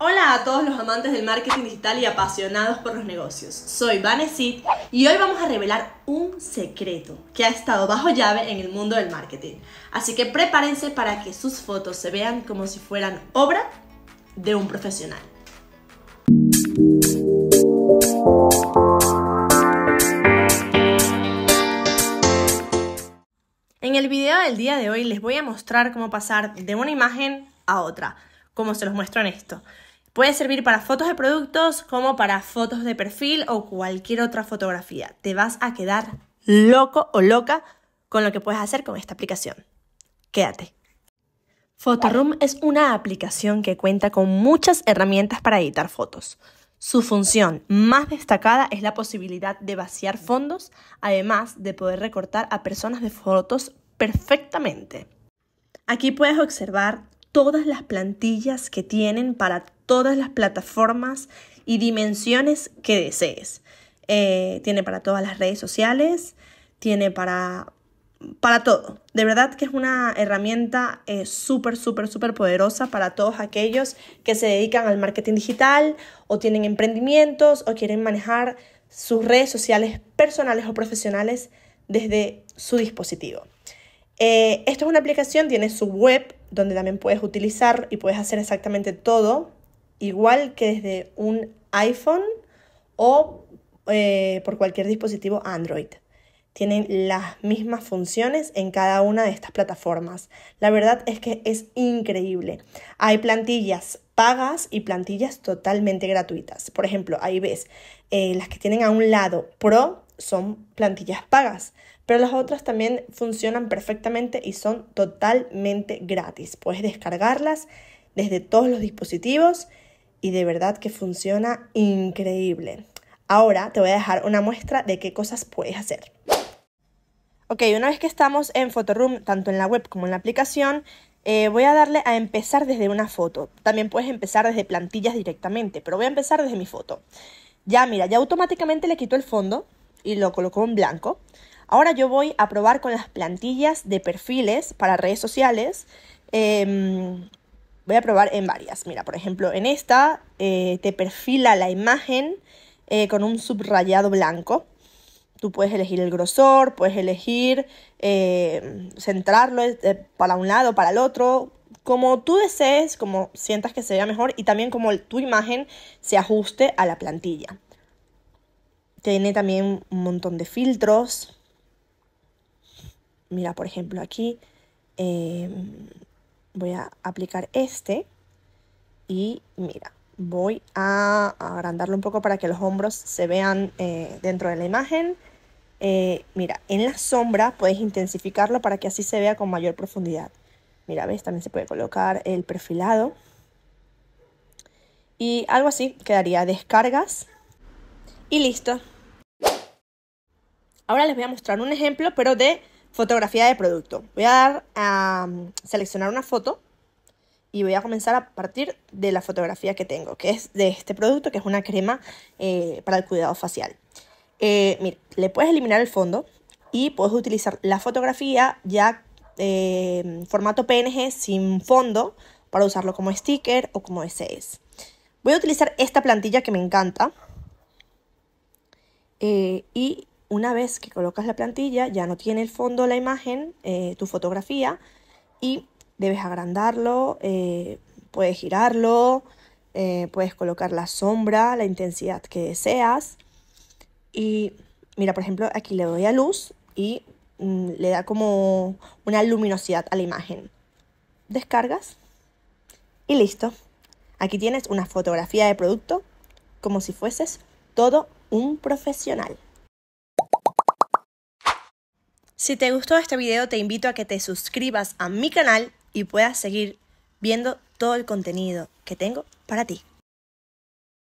Hola a todos los amantes del marketing digital y apasionados por los negocios. Soy Vanesit y hoy vamos a revelar un secreto que ha estado bajo llave en el mundo del marketing. Así que prepárense para que sus fotos se vean como si fueran obra de un profesional. En el video del día de hoy les voy a mostrar cómo pasar de una imagen a otra, como se los muestro en esto. Puede servir para fotos de productos como para fotos de perfil o cualquier otra fotografía. Te vas a quedar loco o loca con lo que puedes hacer con esta aplicación. Quédate. Photoroom es una aplicación que cuenta con muchas herramientas para editar fotos. Su función más destacada es la posibilidad de vaciar fondos, además de poder recortar a personas de fotos perfectamente. Aquí puedes observar todas las plantillas que tienen para todas las plataformas y dimensiones que desees. Eh, tiene para todas las redes sociales, tiene para, para todo. De verdad que es una herramienta eh, súper, súper, súper poderosa para todos aquellos que se dedican al marketing digital o tienen emprendimientos o quieren manejar sus redes sociales personales o profesionales desde su dispositivo. Eh, esto es una aplicación, tiene su web donde también puedes utilizar y puedes hacer exactamente todo igual que desde un iPhone o eh, por cualquier dispositivo Android. Tienen las mismas funciones en cada una de estas plataformas. La verdad es que es increíble. Hay plantillas pagas y plantillas totalmente gratuitas. Por ejemplo, ahí ves, eh, las que tienen a un lado pro son plantillas pagas, pero las otras también funcionan perfectamente y son totalmente gratis. Puedes descargarlas desde todos los dispositivos y de verdad que funciona increíble. Ahora te voy a dejar una muestra de qué cosas puedes hacer. Ok, una vez que estamos en Photoroom, tanto en la web como en la aplicación, eh, voy a darle a empezar desde una foto. También puedes empezar desde plantillas directamente, pero voy a empezar desde mi foto. Ya, mira, ya automáticamente le quito el fondo y lo colocó en blanco. Ahora yo voy a probar con las plantillas de perfiles para redes sociales. Em, Voy a probar en varias. Mira, por ejemplo, en esta eh, te perfila la imagen eh, con un subrayado blanco. Tú puedes elegir el grosor, puedes elegir eh, centrarlo para un lado, para el otro, como tú desees, como sientas que se vea mejor y también como tu imagen se ajuste a la plantilla. Tiene también un montón de filtros. Mira, por ejemplo, aquí voy a aplicar este y mira, voy a agrandarlo un poco para que los hombros se vean eh, dentro de la imagen. Eh, mira, en la sombra puedes intensificarlo para que así se vea con mayor profundidad. Mira, ves, también se puede colocar el perfilado. Y algo así quedaría descargas y listo. Ahora les voy a mostrar un ejemplo, pero de Fotografía de producto. Voy a dar a seleccionar una foto y voy a comenzar a partir de la fotografía que tengo, que es de este producto, que es una crema eh, para el cuidado facial. Eh, le puedes eliminar el fondo y puedes utilizar la fotografía ya eh, formato PNG sin fondo para usarlo como sticker o como SS. Voy a utilizar esta plantilla que me encanta eh, y una vez que colocas la plantilla, ya no tiene el fondo la imagen, eh, tu fotografía, y debes agrandarlo, eh, puedes girarlo, eh, puedes colocar la sombra, la intensidad que deseas. Y mira, por ejemplo, aquí le doy a luz y mm, le da como una luminosidad a la imagen. Descargas y listo. Aquí tienes una fotografía de producto como si fueses todo un profesional. Si te gustó este video te invito a que te suscribas a mi canal y puedas seguir viendo todo el contenido que tengo para ti.